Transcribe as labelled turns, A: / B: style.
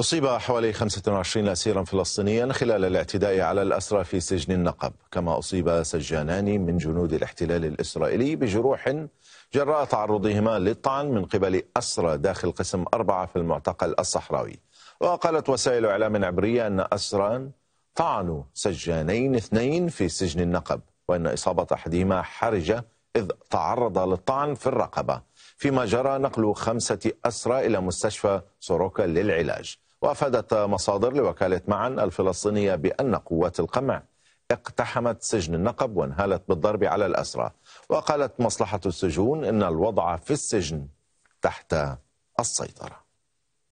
A: أصيب حوالي 25 أسيرا فلسطينيا خلال الاعتداء على الأسرى في سجن النقب كما أصيب سجانان من جنود الاحتلال الإسرائيلي بجروح جراء تعرضهما للطعن من قبل أسرى داخل قسم أربعة في المعتقل الصحراوي وقالت وسائل إعلام عبرية أن أسرا طعنوا سجانين اثنين في سجن النقب وأن إصابة أحدهما حرجة إذ تعرض للطعن في الرقبة فيما جرى نقل خمسة أسرى إلى مستشفى سوروكا للعلاج وافادت مصادر لوكاله معا الفلسطينيه بان قوات القمع اقتحمت سجن النقب وانهالت بالضرب على الاسرى وقالت مصلحه السجون ان الوضع في السجن تحت السيطره